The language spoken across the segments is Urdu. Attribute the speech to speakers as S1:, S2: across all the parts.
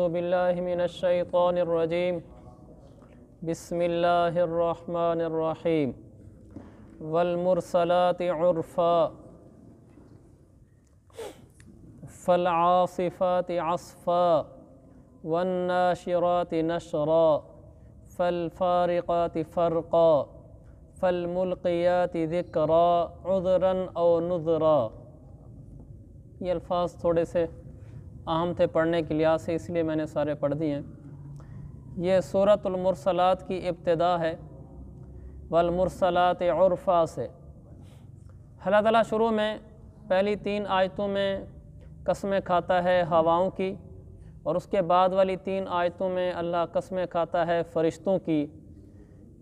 S1: من الشیطان الرجیم بسم اللہ الرحمن الرحیم والمرسلات عرفا فالعاصفات عصفا والناشرات نشرا فالفارقات فرقا فالملقیات ذکرا عذرا او نذرا یہ الفاظ تھوڑے سے عام تھے پڑھنے کے لحاظ سے اس لیے میں نے سارے پڑھ دیے ہیں یہ صورت المرسلات کی ابتدا ہے والمرسلات عرفا سے اللہ تعالیٰ شروع میں پہلی تین آیتوں میں قسمیں کھاتا ہے ہواؤں کی اور اس کے بعد والی تین آیتوں میں اللہ قسمیں کھاتا ہے فرشتوں کی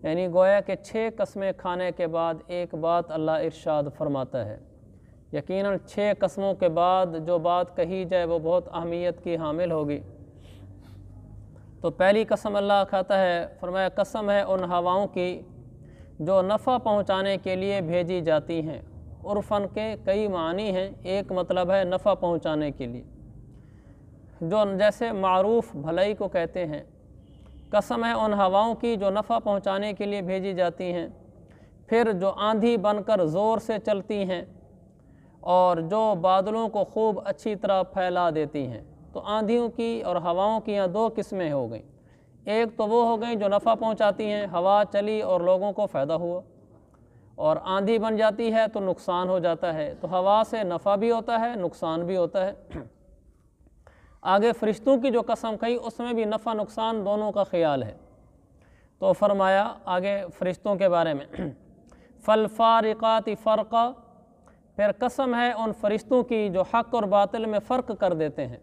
S1: یعنی گویا کہ چھ قسمیں کھانے کے بعد ایک بات اللہ ارشاد فرماتا ہے یقیناً چھ قسموں کے بعد جو بات کہی جائے وہ بہت اہمیت کی حامل ہوگی تو پہلی قسم اللہ کہتا ہے فرمایا قسم ہے ان ہواؤں کی جو نفع پہنچانے کے لیے بھیجی جاتی ہیں عرفن کے کئی معنی ہیں ایک مطلب ہے نفع پہنچانے کے لیے جو جیسے معروف بھلائی کو کہتے ہیں قسم ہے ان ہواؤں کی جو نفع پہنچانے کے لیے بھیجی جاتی ہیں پھر جو آندھی بن کر زور سے چلتی ہیں اور جو بادلوں کو خوب اچھی طرح پھیلا دیتی ہیں تو آندھیوں کی اور ہواؤں کی یہاں دو قسمیں ہو گئیں ایک تو وہ ہو گئیں جو نفع پہنچاتی ہیں ہوا چلی اور لوگوں کو فائدہ ہوا اور آندھی بن جاتی ہے تو نقصان ہو جاتا ہے تو ہوا سے نفع بھی ہوتا ہے نقصان بھی ہوتا ہے آگے فرشتوں کی جو قسم کہی اس میں بھی نفع نقصان دونوں کا خیال ہے تو فرمایا آگے فرشتوں کے بارے میں فل فارقات فرقہ پھر قسم ہے ان فرشتوں کی جو حق اور باطل میں فرق کر دیتے ہیں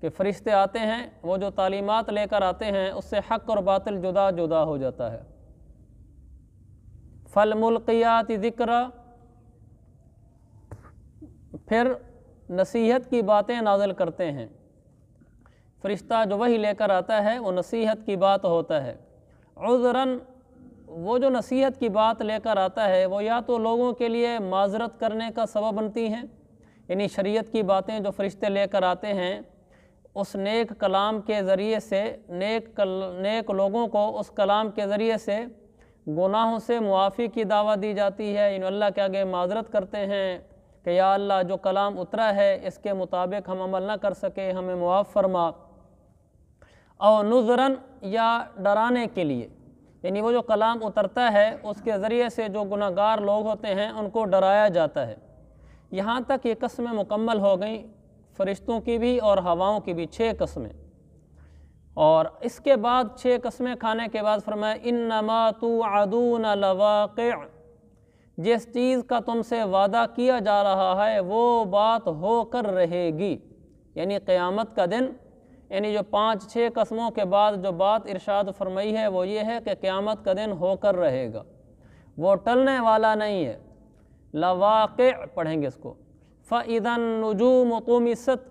S1: کہ فرشتے آتے ہیں وہ جو تعلیمات لے کر آتے ہیں اس سے حق اور باطل جدا جدا ہو جاتا ہے فل ملقیاتی ذکر پھر نصیحت کی باتیں نازل کرتے ہیں فرشتہ جو وہی لے کر آتا ہے وہ نصیحت کی بات ہوتا ہے از وہ جو نصیحت کی بات لے کر آتا ہے وہ یا تو لوگوں کے لیے معذرت کرنے کا سبب بنتی ہیں یعنی شریعت کی باتیں جو فرشتے لے کر آتے ہیں اس نیک کلام کے ذریعے سے نیک کل نیک لوگوں کو اس کلام کے ذریعے سے گناہوں سے معافی کی دعویٰ دی جاتی ہے ان یعنی اللہ کے آگے معذرت کرتے ہیں کہ یا اللہ جو کلام اترا ہے اس کے مطابق ہم عمل نہ کر سکے ہمیں معاف فرما او نظرن یا ڈرانے کے لیے یعنی وہ جو کلام اترتا ہے اس کے ذریعے سے جو گناہ گار لوگ ہوتے ہیں ان کو ڈرایا جاتا ہے یہاں تک یہ قسمیں مکمل ہو گئیں فرشتوں کی بھی اور ہواؤں کی بھی چھ قسمیں اور اس کے بعد چھ قسمیں کھانے کے بعد فرمایا انما توعدون لواقع جس چیز کا تم سے وعدہ کیا جا رہا ہے وہ بات ہو کر رہے گی یعنی قیامت کا دن یعنی جو پانچ چھ قسموں کے بعد جو بات ارشاد فرمائی ہے وہ یہ ہے کہ قیامت کا دن ہو کر رہے گا وہ ٹلنے والا نہیں ہے لواقع پڑھیں گے اس کو فَإِذَا نجوم قُمِسَتْ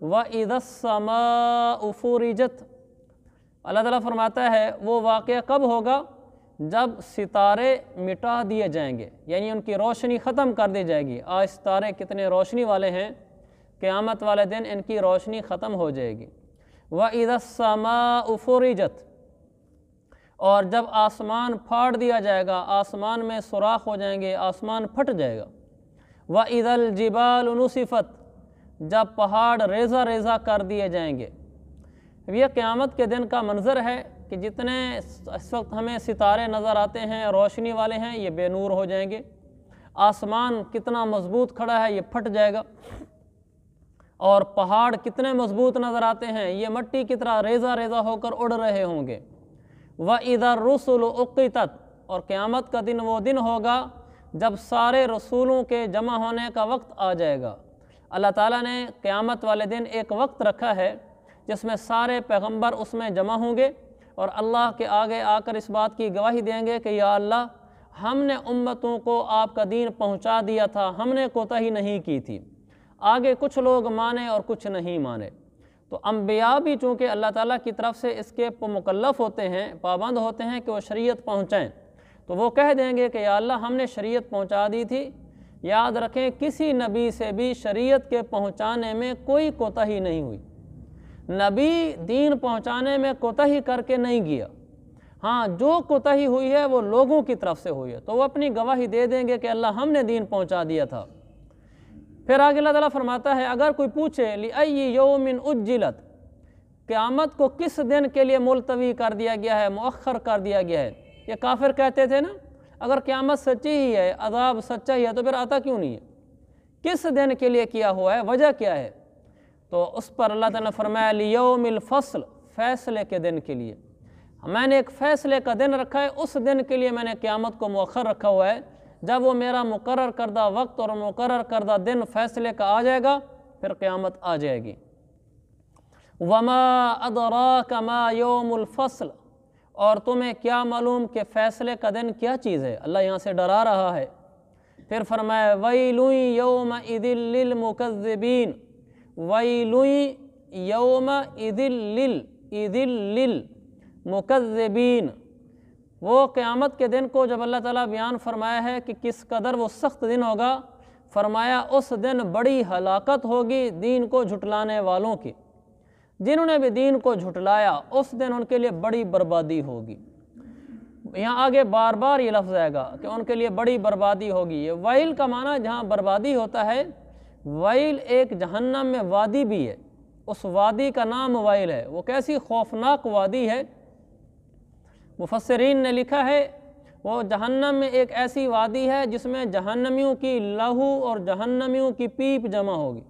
S1: وَإِذَا السَّمَاءُ فُورِجَتْ اللہ تعالیٰ فرماتا ہے وہ واقعہ کب ہوگا جب ستارے مٹا دیے جائیں گے یعنی ان کی روشنی ختم کر دی جائے گی آج ستارے کتنے روشنی والے ہیں قیامت والے دن ان کی روشنی ختم ہو جائے گی و السَّمَاءُ فُرِجَتْ اور جب آسمان پھاڑ دیا جائے گا آسمان میں سوراخ ہو جائیں گے آسمان پھٹ جائے گا و عید نُصِفَتْ جب پہاڑ ریزہ ریزہ کر دیے جائیں گے یہ قیامت کے دن کا منظر ہے کہ جتنے اس وقت ہمیں ستارے نظر آتے ہیں روشنی والے ہیں یہ بے نور ہو جائیں گے آسمان کتنا مضبوط کھڑا ہے یہ پھٹ جائے گا اور پہاڑ کتنے مضبوط نظر آتے ہیں یہ مٹی کتنا ریزہ ریزہ ہو کر اڑ رہے ہوں گے وَإِذَا ادھر رسول اور قیامت کا دن وہ دن ہوگا جب سارے رسولوں کے جمع ہونے کا وقت آ جائے گا اللہ تعالیٰ نے قیامت والے دن ایک وقت رکھا ہے جس میں سارے پیغمبر اس میں جمع ہوں گے اور اللہ کے آگے آ کر اس بات کی گواہی دیں گے کہ یا اللہ ہم نے امتوں کو آپ کا دین پہنچا دیا تھا ہم نے کوتاہی نہیں کی تھی آگے کچھ لوگ مانے اور کچھ نہیں مانے تو انبیاء بھی چونکہ اللہ تعالیٰ کی طرف سے اس کے مکلف ہوتے ہیں پابند ہوتے ہیں کہ وہ شریعت پہنچائیں تو وہ کہہ دیں گے کہ یا اللہ ہم نے شریعت پہنچا دی تھی یاد رکھیں کسی نبی سے بھی شریعت کے پہنچانے میں کوئی ہی نہیں ہوئی نبی دین پہنچانے میں ہی کر کے نہیں گیا ہاں جو ہی ہوئی ہے وہ لوگوں کی طرف سے ہوئی ہے تو وہ اپنی گواہی دے دیں گے کہ اللہ ہم نے دین پہنچا دیا تھا پھر آگے اللہ تعالیٰ فرماتا ہے اگر کوئی پوچھے لِأَيِّ يَوْمٍ اُجِّلَتْ اجلت قیامت کو کس دن کے لیے ملتوی کر دیا گیا ہے مؤخر کر دیا گیا ہے یہ کافر کہتے تھے نا اگر قیامت سچی ہی ہے عذاب سچا ہی ہے تو پھر آتا کیوں نہیں ہے کس دن کے لیے کیا ہوا ہے وجہ کیا ہے تو اس پر اللہ تعالیٰ فرمایا لِيَوْمِ یوم الفصل فیصلے کے دن کے لیے میں نے ایک فیصلے کا دن رکھا ہے اس دن کے لیے میں نے قیامت کو مؤخر رکھا ہوا ہے جب وہ میرا مقرر کردہ وقت اور مقرر کردہ دن فیصلے کا آ جائے گا پھر قیامت آ جائے گی وما أَدْرَاكَ مَا یوم الفصل اور تمہیں کیا معلوم کہ فیصلے کا دن کیا چیز ہے اللہ یہاں سے ڈرا رہا ہے پھر فرمایا وَيْلُنْ يَوْمَ اِذِلْ لِلْمُكَذِّبِينَ بین يَوْمَ اِذِلْ یوم وہ قیامت کے دن کو جب اللہ تعالیٰ بیان فرمایا ہے کہ کس قدر وہ سخت دن ہوگا فرمایا اس دن بڑی ہلاکت ہوگی دین کو جھٹلانے والوں کی جنہوں نے بھی دین کو جھٹلایا اس دن ان کے لیے بڑی بربادی ہوگی یہاں آگے بار بار یہ لفظ آئے گا کہ ان کے لیے بڑی بربادی ہوگی یہ وائل کا معنی جہاں بربادی ہوتا ہے وائل ایک جہنم میں وادی بھی ہے اس وادی کا نام وائل ہے وہ کیسی خوفناک وادی ہے مفسرین نے لکھا ہے وہ جہنم میں ایک ایسی وادی ہے جس میں جہنمیوں کی لہو اور جہنمیوں کی پیپ جمع ہوگی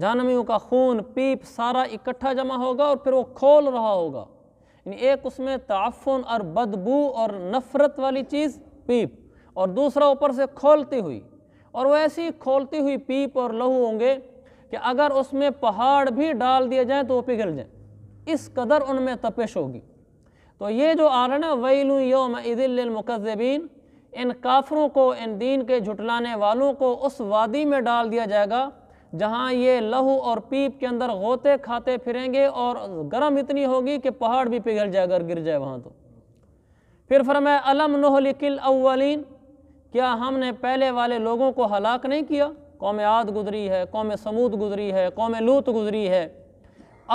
S1: جہنمیوں کا خون پیپ سارا اکٹھا جمع ہوگا اور پھر وہ کھول رہا ہوگا یعنی ایک اس میں تعفن اور بدبو اور نفرت والی چیز پیپ اور دوسرا اوپر سے کھولتی ہوئی اور وہ ایسی کھولتی ہوئی پیپ اور لہو ہوں گے کہ اگر اس میں پہاڑ بھی ڈال دیے جائیں تو وہ پگھل جائیں اس قدر ان میں تپش ہوگی تو یہ جو آ رہا نا ویل یوم عید ان کافروں کو ان دین کے جھٹلانے والوں کو اس وادی میں ڈال دیا جائے گا جہاں یہ لہو اور پیپ کے اندر غوطے کھاتے پھریں گے اور گرم اتنی ہوگی کہ پہاڑ بھی پگھل جائے اگر گر جائے وہاں تو پھر فرمائے علم نہلکل اولین کیا ہم نے پہلے والے لوگوں کو ہلاک نہیں کیا قوم عاد گزری ہے قوم سمود گزری ہے قوم لوت گزری ہے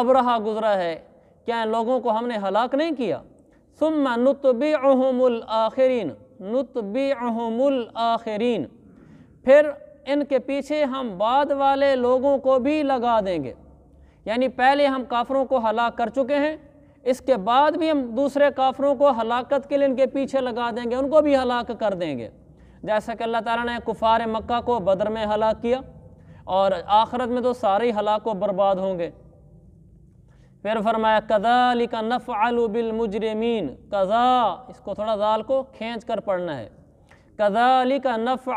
S1: ابرہا گزرا ہے کیا ان لوگوں کو ہم نے ہلاک نہیں کیا ثم نتبعهم الآخرین نط الآخرین پھر ان کے پیچھے ہم بعد والے لوگوں کو بھی لگا دیں گے یعنی پہلے ہم کافروں کو ہلاک کر چکے ہیں اس کے بعد بھی ہم دوسرے کافروں کو ہلاکت کے لیے ان کے پیچھے لگا دیں گے ان کو بھی ہلاک کر دیں گے جیسا کہ اللہ تعالیٰ نے کفار مکہ کو بدر میں ہلاک کیا اور آخرت میں تو سارے و برباد ہوں گے پھر فرمایا کزا علی کا نف اس کو تھوڑا زال کو کھینچ کر پڑھنا ہے کزا علی کا نف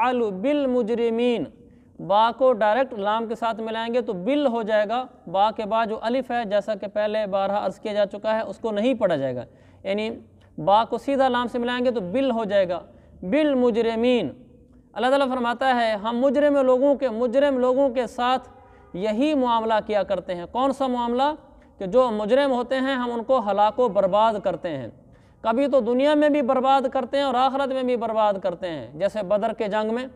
S1: با کو ڈائریکٹ لام کے ساتھ ملائیں گے تو بل ہو جائے گا با کے بعد جو الف ہے جیسا کہ پہلے بارہ عرض کیا جا چکا ہے اس کو نہیں پڑھا جائے گا یعنی با کو سیدھا لام سے ملائیں گے تو بل ہو جائے گا بل مجرمین اللہ تعالیٰ فرماتا ہے ہم مجرم لوگوں کے مجرم لوگوں کے ساتھ یہی معاملہ کیا کرتے ہیں کون سا معاملہ کہ جو مجرم ہوتے ہیں ہم ان کو ہلاک و برباد کرتے ہیں کبھی تو دنیا میں بھی برباد کرتے ہیں اور آخرت میں بھی برباد کرتے ہیں جیسے بدر کے جنگ میں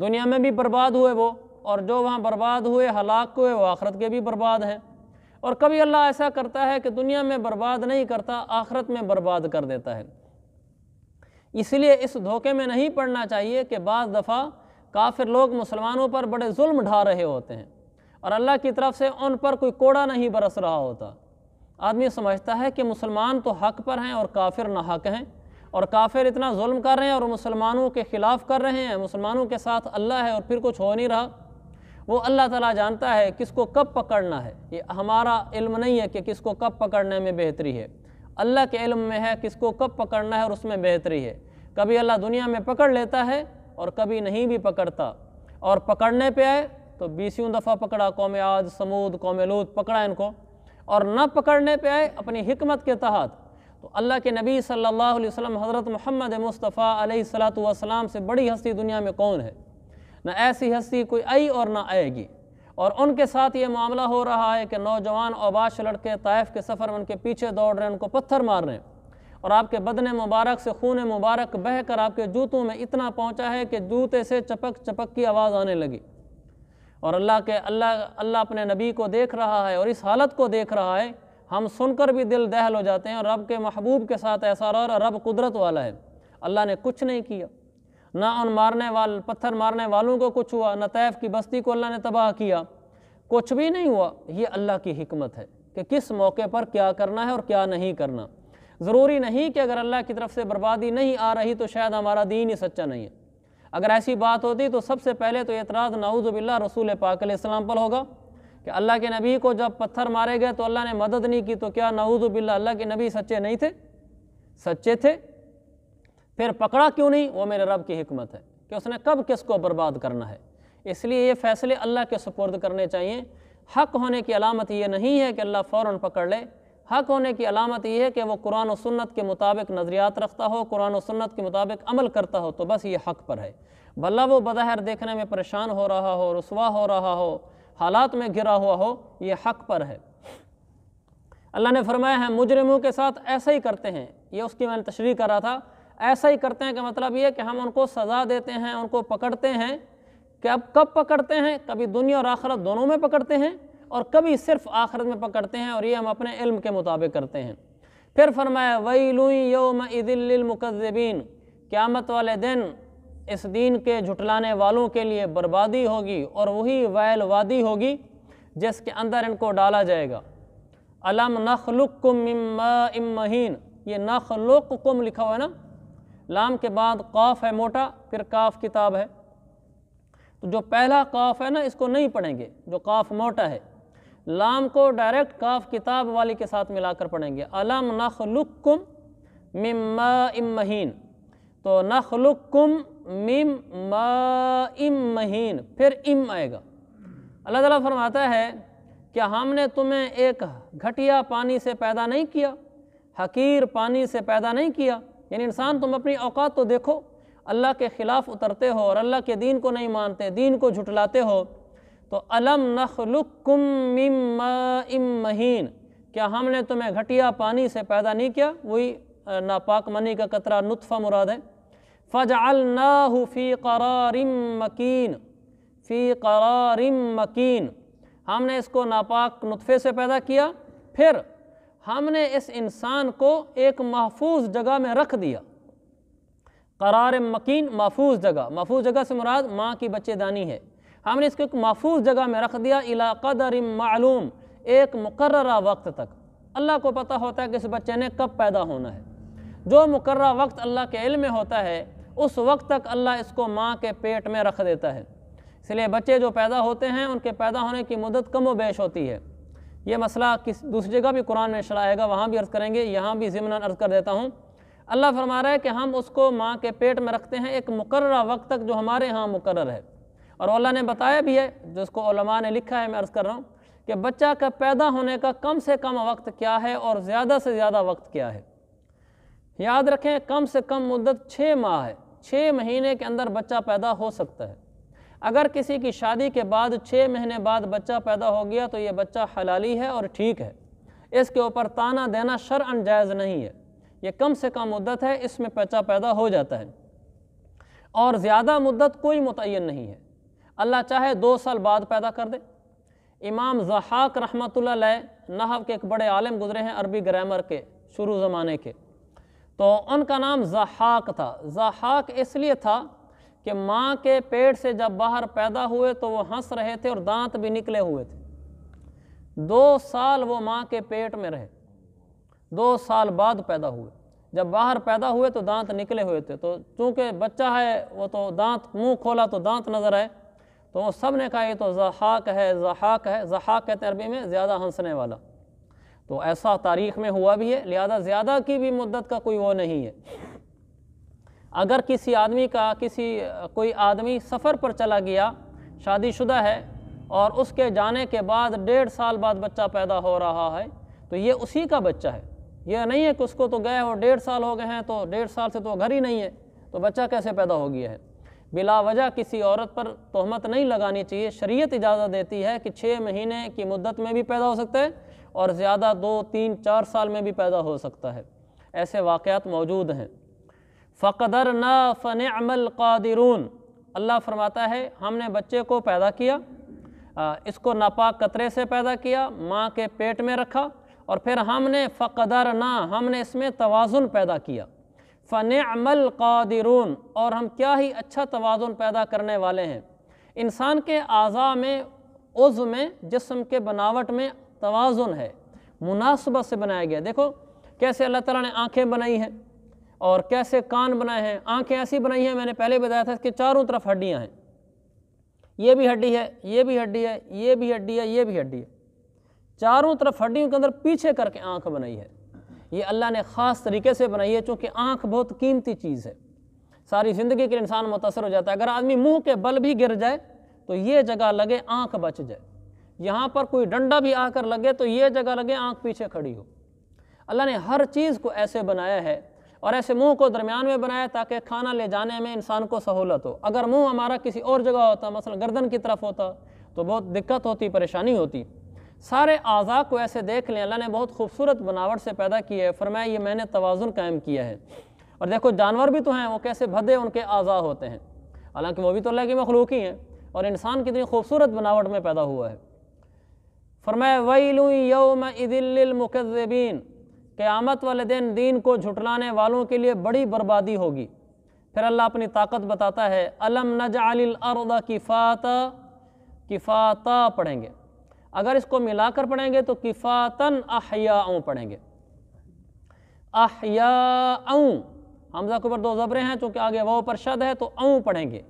S1: دنیا میں بھی برباد ہوئے وہ اور جو وہاں برباد ہوئے ہلاک ہوئے وہ آخرت کے بھی برباد ہیں اور کبھی اللہ ایسا کرتا ہے کہ دنیا میں برباد نہیں کرتا آخرت میں برباد کر دیتا ہے اس لیے اس دھوکے میں نہیں پڑنا چاہیے کہ بعض دفعہ کافر لوگ مسلمانوں پر بڑے ظلم ڈھا رہے ہوتے ہیں اور اللہ کی طرف سے ان پر کوئی کوڑا نہیں برس رہا ہوتا آدمی سمجھتا ہے کہ مسلمان تو حق پر ہیں اور کافر نہ حق ہیں اور کافر اتنا ظلم کر رہے ہیں اور مسلمانوں کے خلاف کر رہے ہیں مسلمانوں کے ساتھ اللہ ہے اور پھر کچھ ہو نہیں رہا وہ اللہ تعالیٰ جانتا ہے کس کو کب پکڑنا ہے یہ ہمارا علم نہیں ہے کہ کس کو کب پکڑنے میں بہتری ہے اللہ کے علم میں ہے کس کو کب پکڑنا ہے اور اس میں بہتری ہے کبھی اللہ دنیا میں پکڑ لیتا ہے اور کبھی نہیں بھی پکڑتا اور پکڑنے پہ آئے تو بیسیوں دفعہ پکڑا قوم آج سمود قوم لوت پکڑا ان کو اور نہ پکڑنے پہ آئے اپنی حکمت کے تحت تو اللہ کے نبی صلی اللہ علیہ وسلم حضرت محمد مصطفیٰ علیہ السلاۃ والسلام سے بڑی ہستی دنیا میں کون ہے نہ ایسی ہستی کوئی آئی اور نہ آئے گی اور ان کے ساتھ یہ معاملہ ہو رہا ہے کہ نوجوان اوباش لڑکے طائف کے سفر میں ان کے پیچھے دوڑ رہے ہیں ان کو پتھر مار رہے ہیں اور آپ کے بدن مبارک سے خون مبارک بہہ کر آپ کے جوتوں میں اتنا پہنچا ہے کہ جوتے سے چپک چپک کی آواز آنے لگی اور اللہ کے اللہ اللہ اپنے نبی کو دیکھ رہا ہے اور اس حالت کو دیکھ رہا ہے ہم سن کر بھی دل دہل ہو جاتے ہیں اور رب کے محبوب کے ساتھ ایسا رہا اور رب قدرت والا ہے اللہ نے کچھ نہیں کیا نہ ان مارنے وال پتھر مارنے والوں کو کچھ ہوا نہ طیف کی بستی کو اللہ نے تباہ کیا کچھ بھی نہیں ہوا یہ اللہ کی حکمت ہے کہ کس موقع پر کیا کرنا ہے اور کیا نہیں کرنا ضروری نہیں کہ اگر اللہ کی طرف سے بربادی نہیں آ رہی تو شاید ہمارا دین ہی سچا نہیں ہے اگر ایسی بات ہوتی تو سب سے پہلے تو اعتراض نعوذ باللہ رسول پاک علیہ السلام پر ہوگا کہ اللہ کے نبی کو جب پتھر مارے گئے تو اللہ نے مدد نہیں کی تو کیا نعوذ باللہ اللہ کے نبی سچے نہیں تھے سچے تھے پھر پکڑا کیوں نہیں وہ میرے رب کی حکمت ہے کہ اس نے کب کس کو برباد کرنا ہے اس لیے یہ فیصلے اللہ کے سپرد کرنے چاہیے حق ہونے کی علامت یہ نہیں ہے کہ اللہ فوراً پکڑ لے حق ہونے کی علامت یہ ہے کہ وہ قرآن و سنت کے مطابق نظریات رکھتا ہو قرآن و سنت کے مطابق عمل کرتا ہو تو بس یہ حق پر ہے بھلا وہ بظاہر دیکھنے میں پریشان ہو رہا ہو رسوا ہو رہا ہو حالات میں گرا ہوا ہو یہ حق پر ہے اللہ نے فرمایا ہے مجرموں کے ساتھ ایسا ہی کرتے ہیں یہ اس کی میں نے تشریح کر رہا تھا ایسا ہی کرتے ہیں کہ مطلب یہ کہ ہم ان کو سزا دیتے ہیں ان کو پکڑتے ہیں کہ اب کب پکڑتے ہیں کبھی دنیا اور آخرت دونوں میں پکڑتے ہیں اور کبھی صرف آخرت میں پکڑتے ہیں اور یہ ہم اپنے علم کے مطابق کرتے ہیں پھر فرمایا يَوْمَ لوں یومکدین قیامت والے دن اس دین کے جھٹلانے والوں کے لیے بربادی ہوگی اور وہی وائل وادی ہوگی جس کے اندر ان کو ڈالا جائے گا علم نخلق کم ام امین یہ نخلق لکھا ہوا ہے نا لام کے بعد قاف ہے موٹا پھر قاف کتاب ہے تو جو پہلا قاف ہے نا اس کو نہیں پڑھیں گے جو قاف موٹا ہے لام کو ڈائریکٹ کاف کتاب والی کے ساتھ ملا کر پڑھیں گے علم نخلقکم مم مم ام مہین تو نخلقکم مم ما ام مہین پھر ام آئے گا اللہ تعالیٰ فرماتا ہے کیا ہم نے تمہیں ایک گھٹیا پانی سے پیدا نہیں کیا حقیر پانی سے پیدا نہیں کیا یعنی انسان تم اپنی اوقات تو دیکھو اللہ کے خلاف اترتے ہو اور اللہ کے دین کو نہیں مانتے دین کو جھٹلاتے ہو تو علم نخلقکم مما ام مہین کیا ہم نے تمہیں گھٹیا پانی سے پیدا نہیں کیا وہی ناپاک منی کا قطرہ نطفہ مراد ہے ال فی قرار مکین فی قرار مکین ہم نے اس کو ناپاک نطفے سے پیدا کیا پھر ہم نے اس انسان کو ایک محفوظ جگہ میں رکھ دیا قرار مکین محفوظ جگہ محفوظ جگہ سے مراد ماں کی بچے دانی ہے ہم نے اس کو ایک محفوظ جگہ میں رکھ دیا قدر معلوم ایک مقررہ وقت تک اللہ کو پتہ ہوتا ہے کہ اس بچے نے کب پیدا ہونا ہے جو مقررہ وقت اللہ کے علم میں ہوتا ہے اس وقت تک اللہ اس کو ماں کے پیٹ میں رکھ دیتا ہے اس لیے بچے جو پیدا ہوتے ہیں ان کے پیدا ہونے کی مدت کم و بیش ہوتی ہے یہ مسئلہ کس دوسری جگہ بھی قرآن میں شرائے آئے گا وہاں بھی عرض کریں گے یہاں بھی ضمن عرض کر دیتا ہوں اللہ فرما رہا ہے کہ ہم اس کو ماں کے پیٹ میں رکھتے ہیں ایک مقررہ وقت تک جو ہمارے ہاں مقرر ہے اور اولا نے بتایا بھی ہے جس کو علماء نے لکھا ہے میں عرض کر رہا ہوں کہ بچہ کا پیدا ہونے کا کم سے کم وقت کیا ہے اور زیادہ سے زیادہ وقت کیا ہے یاد رکھیں کم سے کم مدت چھ ماہ ہے چھ مہینے کے اندر بچہ پیدا ہو سکتا ہے اگر کسی کی شادی کے بعد چھ مہینے بعد بچہ پیدا ہو گیا تو یہ بچہ حلالی ہے اور ٹھیک ہے اس کے اوپر تانا دینا انجائز نہیں ہے یہ کم سے کم مدت ہے اس میں بچہ پیدا ہو جاتا ہے اور زیادہ مدت کوئی متعین نہیں ہے اللہ چاہے دو سال بعد پیدا کر دے امام زحاق رحمت اللہ نحو کے ایک بڑے عالم گزرے ہیں عربی گرامر کے شروع زمانے کے تو ان کا نام زحاق تھا زحاق اس لیے تھا کہ ماں کے پیٹ سے جب باہر پیدا ہوئے تو وہ ہنس رہے تھے اور دانت بھی نکلے ہوئے تھے دو سال وہ ماں کے پیٹ میں رہے دو سال بعد پیدا ہوئے جب باہر پیدا ہوئے تو دانت نکلے ہوئے تھے تو چونکہ بچہ ہے وہ تو دانت منہ کھولا تو دانت نظر آئے تو وہ سب نے کہا یہ تو زحاق ہے زحاق ہے زحاق ہے عربی میں زیادہ ہنسنے والا تو ایسا تاریخ میں ہوا بھی ہے لہذا زیادہ کی بھی مدت کا کوئی وہ نہیں ہے اگر کسی آدمی کا کسی کوئی آدمی سفر پر چلا گیا شادی شدہ ہے اور اس کے جانے کے بعد ڈیڑھ سال بعد بچہ پیدا ہو رہا ہے تو یہ اسی کا بچہ ہے یہ نہیں ہے کہ اس کو تو گئے ہو ڈیڑھ سال ہو گئے ہیں تو ڈیڑھ سال سے تو گھر ہی نہیں ہے تو بچہ کیسے پیدا ہو گیا ہے بلا وجہ کسی عورت پر تہمت نہیں لگانی چاہیے شریعت اجازت دیتی ہے کہ چھ مہینے کی مدت میں بھی پیدا ہو سکتا ہے اور زیادہ دو تین چار سال میں بھی پیدا ہو سکتا ہے ایسے واقعات موجود ہیں فقدر نا فن عمل قادرون اللہ فرماتا ہے ہم نے بچے کو پیدا کیا اس کو ناپاک قطرے سے پیدا کیا ماں کے پیٹ میں رکھا اور پھر ہم نے فقدر نہ ہم نے اس میں توازن پیدا کیا فن عم القادرون اور ہم کیا ہی اچھا توازن پیدا کرنے والے ہیں انسان کے اعضاء میں عز میں جسم کے بناوٹ میں توازن ہے مناسبت سے بنایا گیا دیکھو کیسے اللہ تعالیٰ نے آنکھیں بنائی ہیں اور کیسے کان بنائے ہیں آنکھیں ایسی بنائی ہیں میں نے پہلے بتایا تھا کہ چاروں طرف ہڈیاں ہیں یہ بھی ہڈی ہے یہ بھی ہڈی ہے یہ بھی ہڈی ہے یہ بھی ہڈی ہے چاروں طرف ہڈیوں کے اندر پیچھے کر کے آنکھ بنائی ہے یہ اللہ نے خاص طریقے سے بنائی ہے چونکہ آنکھ بہت قیمتی چیز ہے ساری زندگی کے انسان متاثر ہو جاتا ہے اگر آدمی منہ کے بل بھی گر جائے تو یہ جگہ لگے آنکھ بچ جائے یہاں پر کوئی ڈنڈا بھی آ کر لگے تو یہ جگہ لگے آنکھ پیچھے کھڑی ہو اللہ نے ہر چیز کو ایسے بنایا ہے اور ایسے منہ کو درمیان میں بنایا تاکہ کھانا لے جانے میں انسان کو سہولت ہو اگر منہ ہمارا کسی اور جگہ ہوتا مثلا گردن کی طرف ہوتا تو بہت دقت ہوتی پریشانی ہوتی سارے اعضاء کو ایسے دیکھ لیں اللہ نے بہت خوبصورت بناوٹ سے پیدا کی ہے فرمایا یہ میں نے توازن قائم کیا ہے اور دیکھو جانور بھی تو ہیں وہ کیسے بھدے ان کے اعضاء ہوتے ہیں حالانکہ وہ بھی تو اللہ کی ہی ہیں اور انسان کتنی خوبصورت بناوٹ میں پیدا ہوا ہے فرما يَوْمَ اِذِلِّ الْمُكَذِّبِينَ قیامت والے دن دین کو جھٹلانے والوں کے لیے بڑی بربادی ہوگی پھر اللہ اپنی طاقت بتاتا ہے علم نَجْعَلِ الْأَرْضَ كِفَاتَ کفاتا پڑھیں گے اگر اس کو ملا کر پڑھیں گے تو کفاتن احیاؤں پڑھیں گے احیاؤں حمزہ حمزہ اوپر دو زبریں ہیں چونکہ آگے وہ پر شد ہے تو اؤں پڑھیں گے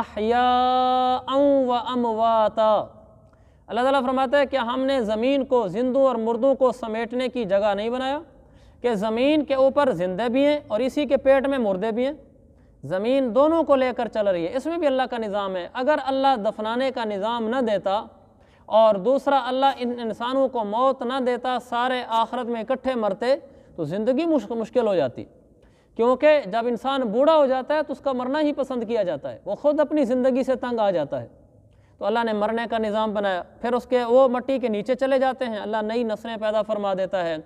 S1: احیاؤں و امواتا اللہ تعالیٰ فرماتا ہے کہ ہم نے زمین کو زندوں اور مردوں کو سمیٹنے کی جگہ نہیں بنایا کہ زمین کے اوپر زندے بھی ہیں اور اسی کے پیٹ میں مردے بھی ہیں زمین دونوں کو لے کر چل رہی ہے اس میں بھی اللہ کا نظام ہے اگر اللہ دفنانے کا نظام نہ دیتا اور دوسرا اللہ ان انسانوں کو موت نہ دیتا سارے آخرت میں اکٹھے مرتے تو زندگی مشکل ہو جاتی کیونکہ جب انسان بوڑھا ہو جاتا ہے تو اس کا مرنا ہی پسند کیا جاتا ہے وہ خود اپنی زندگی سے تنگ آ جاتا ہے تو اللہ نے مرنے کا نظام بنایا پھر اس کے وہ مٹی کے نیچے چلے جاتے ہیں اللہ نئی نسلیں پیدا فرما دیتا ہے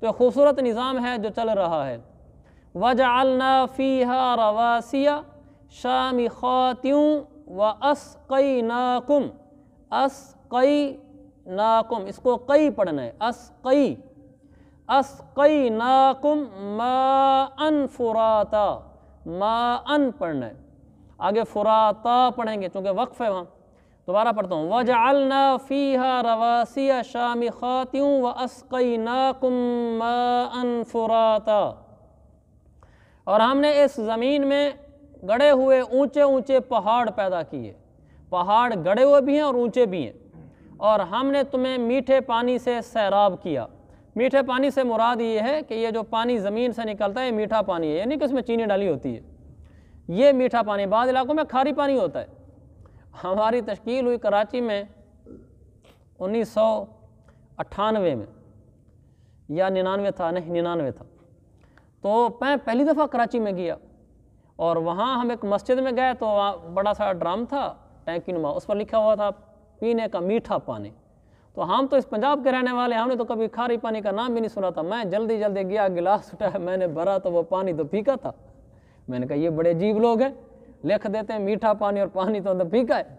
S1: تو ایک خوبصورت نظام ہے جو چل رہا ہے وَجَعَلْنَا فِيهَا فی روا سیاہ شامی و اس ناکم اس کو کئی ہے اسقی اسقی ناکم ما ان فراتا ما ان پڑھنا ہے آگے فراتا پڑھیں گے چونکہ وقف ہے وہاں دوبارہ پڑھتا ہوں وجعلنا فیہا رواسی شامخاتیوں و عسقی ناکم ان فراتا اور ہم نے اس زمین میں گڑے ہوئے اونچے اونچے پہاڑ پیدا کیے پہاڑ گڑے ہوئے بھی ہیں اور اونچے بھی ہیں اور ہم نے تمہیں میٹھے پانی سے سیراب کیا میٹھے پانی سے مراد یہ ہے کہ یہ جو پانی زمین سے نکلتا ہے یہ میٹھا پانی ہے یعنی کہ اس میں چینی ڈالی ہوتی ہے یہ میٹھا پانی بعض علاقوں میں کھاری پانی ہوتا ہے ہماری تشکیل ہوئی کراچی میں انیس سو اٹھانوے میں یا ننانوے تھا نہیں ننانوے تھا تو میں پہلی دفعہ کراچی میں گیا اور وہاں ہم ایک مسجد میں گئے تو وہاں بڑا سا ڈرام تھا ٹینکی نما اس پر لکھا ہوا تھا پینے کا میٹھا پانی تو ہم تو اس پنجاب کے رہنے والے ہم نے تو کبھی کھاری پانی کا نام بھی نہیں سنا تھا میں جلدی جلدی گیا گلاس سٹا میں نے بھرا تو وہ پانی تو پھیکا تھا میں نے کہا یہ بڑے عجیب لوگ ہیں لکھ دیتے ہیں میٹھا پانی اور پانی تو پھیکا ہے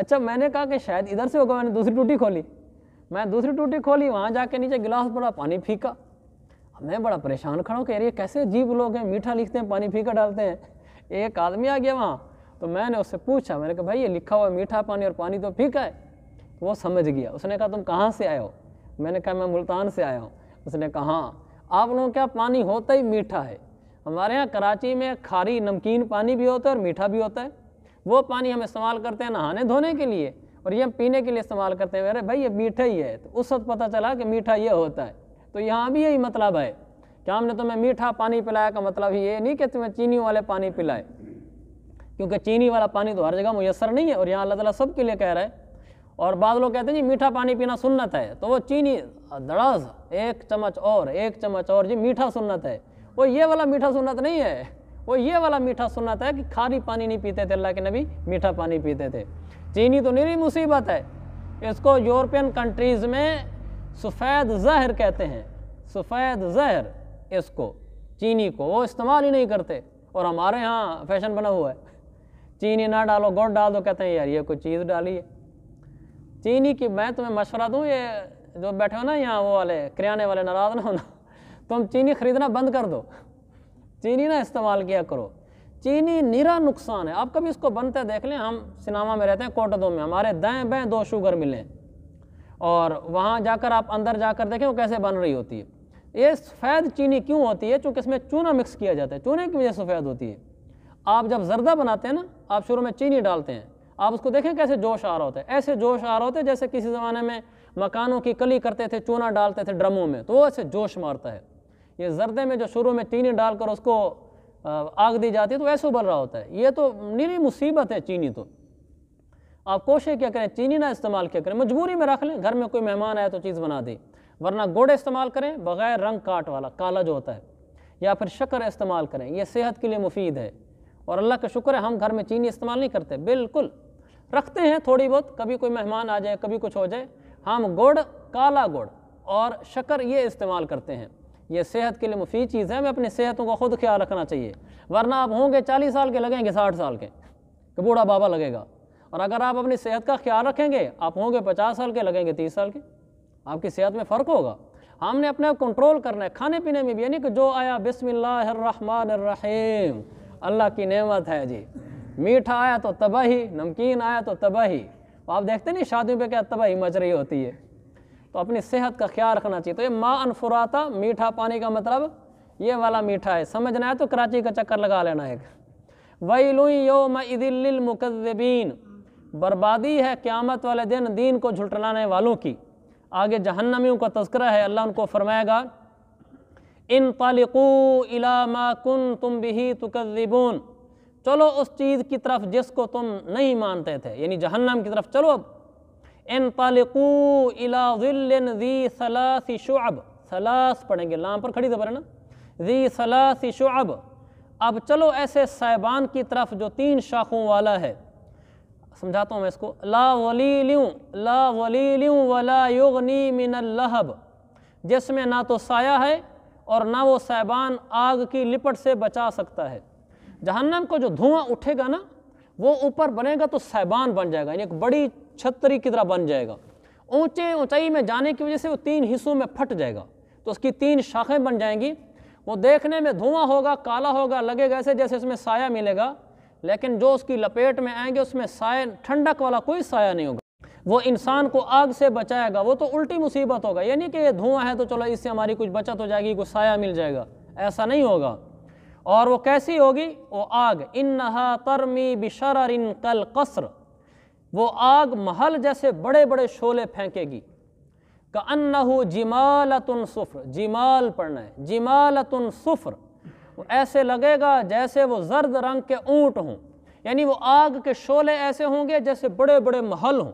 S1: اچھا میں نے کہا کہ شاید ادھر سے ہوگا میں نے دوسری ٹوٹی کھولی میں دوسری ٹوٹی کھولی وہاں جا کے نیچے گلاس پڑا پانی پھیکا میں بڑا پریشان کھڑا ہوں کہ یہ کیسے عجیب لوگ ہیں میٹھا لکھتے ہیں پانی پھیکا ڈالتے ہیں ایک آدمی آ گیا وہاں تو میں نے اس سے پوچھا میں نے کہا بھائی یہ لکھا ہوا ہے میٹھا پانی اور پانی تو پھیکا ہے تو وہ سمجھ گیا اس نے کہا تم کہاں سے آئے ہو میں نے کہا میں ملتان سے آیا ہوں اس نے کہا ہاں آپ لوگوں کیا پانی ہوتا ہی میٹھا ہے ہمارے یہاں کراچی میں کھاری نمکین پانی بھی ہوتا ہے اور میٹھا بھی ہوتا ہے وہ پانی ہم استعمال کرتے ہیں نہانے دھونے کے لیے اور یہ ہم پینے کے لیے استعمال کرتے ہیں میرے بھائی یہ میٹھا ہی ہے تو اس وقت پتہ چلا کہ میٹھا یہ ہوتا ہے تو یہاں بھی یہی مطلب ہے کہ ہم نے تمہیں میٹھا پانی پلایا کا مطلب یہ نہیں کہ تمہیں چینی والے پانی پلائے کیونکہ چینی والا پانی تو ہر جگہ میسر نہیں ہے اور یہاں اللہ تعالیٰ سب کے لیے کہہ رہا ہے اور بعض لوگ کہتے ہیں جی میٹھا پانی پینا سنت ہے تو وہ چینی دڑاز ایک چمچ اور ایک چمچ اور جی میٹھا سنت ہے وہ یہ والا میٹھا سنت نہیں ہے وہ یہ والا میٹھا سنت ہے کہ کھاری پانی نہیں پیتے تھے اللہ کے نبی میٹھا پانی پیتے تھے چینی تو نہیں مصیبت ہے اس کو یورپین کنٹریز میں سفید زہر کہتے ہیں سفید زہر اس کو چینی کو وہ استعمال ہی نہیں کرتے اور ہمارے ہاں فیشن بنا ہوا ہے چینی نہ ڈالو گڑ ڈال دو کہتے ہیں یار یہ کوئی چیز ڈالی ہے چینی کی میں تمہیں مشورہ دوں یہ جو بیٹھے ہو نا یہاں وہ والے کریانے والے ناراض نہ ہونا تم چینی خریدنا بند کر دو چینی نہ استعمال کیا کرو چینی نیرا نقصان ہے آپ کبھی اس کو بنتے دیکھ لیں ہم سناما میں رہتے ہیں کوٹدوں میں ہمارے دائیں بیں دو شوگر ملیں اور وہاں جا کر آپ اندر جا کر دیکھیں وہ کیسے بن رہی ہوتی ہے یہ سفید چینی کیوں ہوتی ہے چونکہ اس میں چونا مکس کیا جاتا ہے چونے کی وجہ سفید ہوتی ہے آپ جب زردہ بناتے ہیں نا آپ شروع میں چینی ڈالتے ہیں آپ اس کو دیکھیں کیسے جوش آ رہا ہوتا ہے ایسے جوش آ رہا ہوتا ہے جیسے کسی زمانے میں مکانوں کی کلی کرتے تھے چونا ڈالتے تھے ڈرموں میں تو وہ ایسے جوش مارتا ہے یہ زردے میں جو شروع میں چینی ڈال کر اس کو آگ دی جاتی ہے تو ایسے ابل رہا ہوتا ہے یہ تو نیری مصیبت ہے چینی تو آپ کوشش کیا کریں چینی نہ استعمال کیا کریں مجبوری میں رکھ لیں گھر میں کوئی مہمان آئے تو چیز بنا دی ورنہ گوڑے استعمال کریں بغیر رنگ کاٹ والا کالا جو ہوتا ہے یا پھر شکر استعمال کریں یہ صحت کے لیے مفید ہے اور اللہ کا شکر ہے ہم گھر میں چینی استعمال نہیں کرتے بالکل رکھتے ہیں تھوڑی بہت کبھی کوئی مہمان آ جائے کبھی کچھ ہو جائے ہم گڑ کالا گڑ اور شکر یہ استعمال کرتے ہیں یہ صحت کے لیے مفید چیز ہے ہمیں اپنی صحتوں کا خود خیال رکھنا چاہیے ورنہ آپ ہوں گے چالیس سال کے لگیں گے ساٹھ سال کے کہ بوڑھا بابا لگے گا اور اگر آپ اپنی صحت کا خیال رکھیں گے آپ ہوں گے پچاس سال کے لگیں گے تیس سال کے آپ کی صحت میں فرق ہوگا ہم نے اپنے آپ کنٹرول کرنا ہے کھانے پینے میں بھی یعنی کہ جو آیا بسم اللہ الرحمن الرحیم اللہ کی نعمت ہے جی میٹھا آیا تو تباہی نمکین آیا تو تباہی آپ دیکھتے نہیں شادیوں پہ کیا تباہی مچ رہی ہوتی ہے تو اپنی صحت کا خیال رکھنا چاہیے تو یہ ما انفراتا میٹھا پانی کا مطلب یہ والا میٹھا ہے سمجھنا ہے تو کراچی کا چکر لگا لینا ہے بربادی ہے قیامت والے دن دین کو جھٹلانے والوں کی آگے جہنمیوں کا تذکرہ ہے اللہ ان کو فرمائے گا ان طالقو ما کن تم بھی تکذبون چلو اس چیز کی طرف جس کو تم نہیں مانتے تھے یعنی جہنم کی طرف چلو اب ان طالقو الا ذی ثلاث شعب ثلاث پڑھیں گے لام پر کھڑی ہے نا ذی ثلاث شعب اب چلو ایسے صاحبان کی طرف جو تین شاخوں والا ہے سمجھاتا ہوں میں اس کو لا ولیلیوں لا ولیلیوں ولا یغنی من اللہب جس میں نہ تو سایہ ہے اور نہ وہ سیبان آگ کی لپٹ سے بچا سکتا ہے جہنم کو جو دھواں اٹھے گا نا وہ اوپر بنے گا تو سیبان بن جائے گا یعنی ایک بڑی چھتری کی طرح بن جائے گا اونچے اونچائی میں جانے کی وجہ سے وہ تین حصوں میں پھٹ جائے گا تو اس کی تین شاخیں بن جائیں گی وہ دیکھنے میں دھواں ہوگا کالا ہوگا لگے گا ایسے جیسے اس میں سایہ ملے گا لیکن جو اس کی لپیٹ میں آئیں گے اس میں سایہ ٹھنڈک والا کوئی سایہ نہیں ہوگا وہ انسان کو آگ سے بچائے گا وہ تو الٹی مصیبت ہوگا یعنی کہ یہ دھواں ہے تو چلو اس سے ہماری کچھ بچت ہو جائے گی کچھ سایہ مل جائے گا ایسا نہیں ہوگا اور وہ کیسی ہوگی وہ آگ انہا ترمی بشرر کل قل قصر وہ آگ محل جیسے بڑے بڑے شعلے پھینکے گی کا انہو نہ صفر سفر جمال پڑھنا ہے جمالتن سفر ایسے لگے گا جیسے وہ زرد رنگ کے اونٹ ہوں یعنی وہ آگ کے شعلے ایسے ہوں گے جیسے بڑے بڑے محل ہوں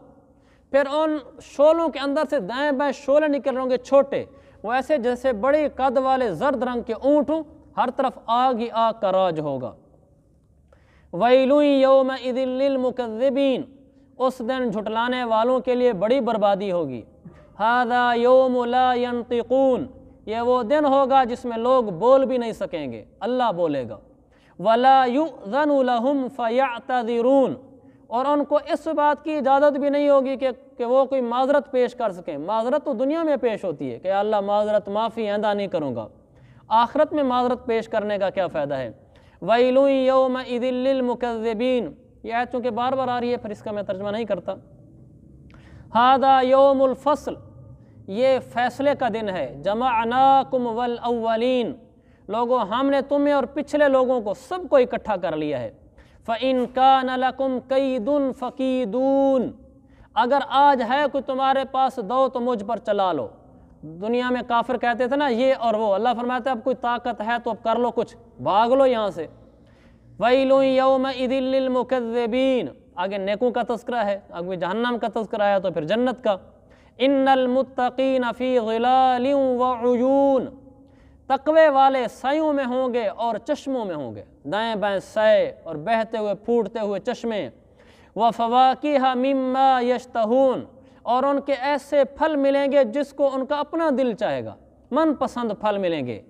S1: پھر ان شولوں کے اندر سے دائیں بائیں شولے نکل رہے چھوٹے وہ ایسے جیسے بڑی قد والے زرد رنگ کے اونٹ ہوں ہر طرف آگ ہی آگ کا راج ہوگا اس دن جھٹلانے والوں کے لیے بڑی بربادی ہوگی هَذَا يَوْمُ لَا يَنْتِقُونَ یہ وہ دن ہوگا جس میں لوگ بول بھی نہیں سکیں گے اللہ بولے گا وَلَا يُؤْذَنُ لَهُمْ فَيَعْتَذِرُونَ اور ان کو اس بات کی اجازت بھی نہیں ہوگی کہ کہ وہ کوئی معذرت پیش کر سکیں معذرت تو دنیا میں پیش ہوتی ہے کہ اللہ معذرت معافی آئندہ نہیں کروں گا آخرت میں معذرت پیش کرنے کا کیا فائدہ ہے وئی يَوْمَ یوم عید یہ یہ چونکہ بار بار آ رہی ہے پھر اس کا میں ترجمہ نہیں کرتا ہادا یوم الفصل یہ فیصلے کا دن ہے جَمَعْنَاكُمْ وَالْأَوَّلِينَ لوگوں ہم نے تمہیں اور پچھلے لوگوں کو سب کو اکٹھا کر لیا ہے فعین کا لَكُمْ قید فَقِيدُونَ اگر آج ہے کوئی تمہارے پاس دو تو مجھ پر چلا لو دنیا میں کافر کہتے تھے نا یہ اور وہ اللہ فرماتا ہے اب کوئی طاقت ہے تو اب کر لو کچھ بھاگ لو یہاں سے يَوْمَ اِذِلِّ یوم آگے نیکوں کا تذکرہ ہے آگے جہنم کا تذکرہ ہے تو پھر جنت کا ان غِلَالٍ وَعُيُونَ تقوے والے سائیوں میں ہوں گے اور چشموں میں ہوں گے دائیں بائیں سائے اور بہتے ہوئے پھوٹتے ہوئے چشمے و فواقی کی حاما اور ان کے ایسے پھل ملیں گے جس کو ان کا اپنا دل چاہے گا من پسند پھل ملیں گے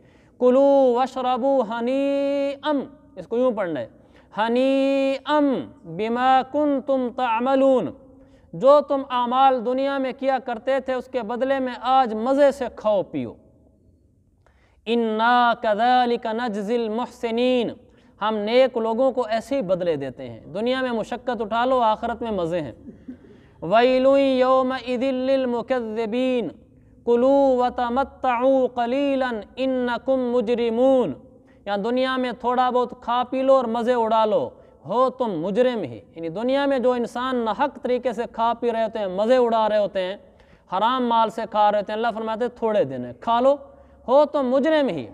S1: کلو وشربو ہنی ام اس کو یوں پڑھنا ہے ہنی ام بما کن تم تعملون جو تم اعمال دنیا میں کیا کرتے تھے اس کے بدلے میں آج مزے سے کھاؤ پیو ان نا کا دل ہم نیک لوگوں کو ایسے ہی بدلے دیتے ہیں دنیا میں مشقت اٹھا لو آخرت میں مزے ہیں ویل یومین کلو قُلُوا وَتَمَتَّعُوا قَلِيلًا کم مُجْرِمُونَ یا یعنی دنیا میں تھوڑا بہت کھا پی لو اور مزے اڑا لو ہو تم مجرم ہی یعنی دنیا میں جو انسان نحق طریقے سے کھا پی رہے ہوتے ہیں مزے اڑا رہے ہوتے ہیں حرام مال سے کھا رہے ہوتے ہیں اللہ فرماتے ہیں تھوڑے دن ہیں کھا لو ہو تو مجرم ہی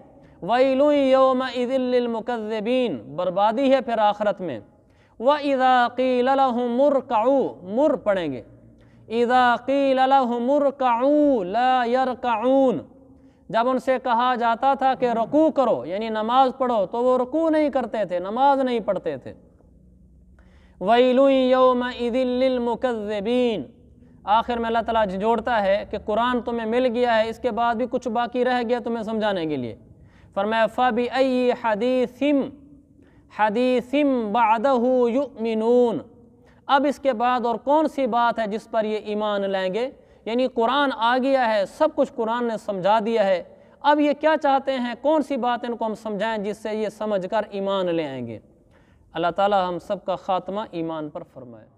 S1: وَإِلُوِ يَوْمَ اِذِلْ لِلْمُكَذِّبِينَ بربادی ہے پھر آخرت میں وَإِذَا قِيلَ لَهُمْ مُرْقَعُوا مُرْ پڑھیں گے اِذَا قِيلَ لَهُمْ مُرْقَعُوا لَا يَرْقَعُونَ جب ان سے کہا جاتا تھا کہ رکوع کرو یعنی نماز پڑھو تو وہ رکوع نہیں کرتے تھے نماز نہیں پڑھتے تھے وَإِلُوِ يَوْمَ اِذِلْ لِلْمُكَذِّبِينَ آخر میں اللہ تعالیٰ جوڑتا ہے کہ قرآن تمہیں مل گیا ہے اس کے بعد بھی کچھ باقی رہ گیا تمہیں سمجھانے کے لیے فرمایا فبی ائی حدیثم حدیثم بدہ یؤمنون اب اس کے بعد اور کون سی بات ہے جس پر یہ ایمان لیں گے یعنی قرآن آ گیا ہے سب کچھ قرآن نے سمجھا دیا ہے اب یہ کیا چاہتے ہیں کون سی بات ان کو ہم سمجھائیں جس سے یہ سمجھ کر ایمان لے آئیں گے اللہ تعالیٰ ہم سب کا خاتمہ ایمان پر فرمائے